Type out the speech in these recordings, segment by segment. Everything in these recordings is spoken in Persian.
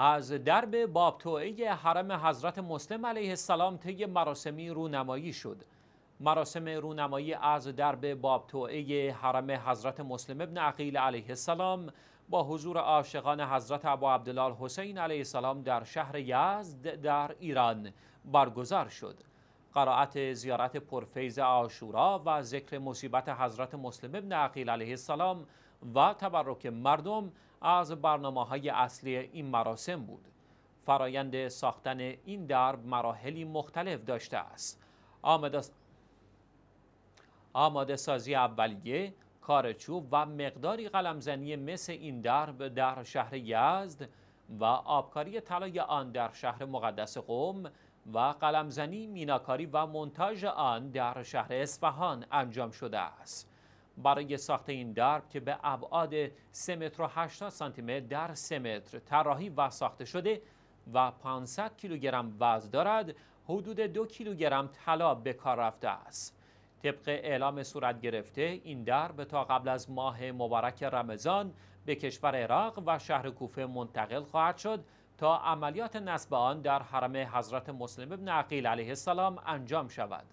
از درب بابتوعه حرم حضرت مسلم علیه السلام طی مراسمی رونمایی شد مراسم رونمایی از درب بابتوعه حرم حضرت مسلم ابن عقیل علیه السلام با حضور عاشقان حضرت ابو عبدالله حسین علیه السلام در شهر یزد در ایران برگزار شد قرائت زیارت پرفیز آشورا و ذکر مصیبت حضرت مسلم ابن عقیل علیه السلام و تبرک مردم از برنامه های اصلی این مراسم بود فرایند ساختن این درب مراحلی مختلف داشته است آماده سازی اولیه کارچوب و مقداری قلمزنی مثل این درب در شهر یزد و آبکاری طلای آن در شهر مقدس قوم و قلمزنی، میناکاری و منتاج آن در شهر اصفهان انجام شده است. برای ساخت این درب که به ابعاد 3 متر و 80 سانتی متر در 3 متر طراحی و ساخته شده و 500 کیلوگرم وزن دارد، حدود دو کیلوگرم طلا به کار رفته است. طبق اعلام صورت گرفته این درب تا قبل از ماه مبارک رمضان به کشور عراق و شهر کوفه منتقل خواهد شد تا عملیات نصب آن در حرم حضرت مسلم ابن عقیل علیه السلام انجام شود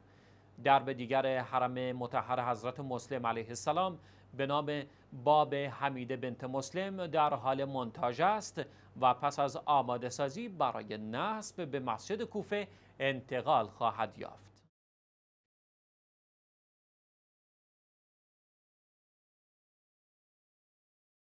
درب دیگر حرم متحر حضرت مسلم علیه السلام به نام باب حمیده بنت مسلم در حال منتاج است و پس از آماده سازی برای نصب به مسجد کوفه انتقال خواهد یافت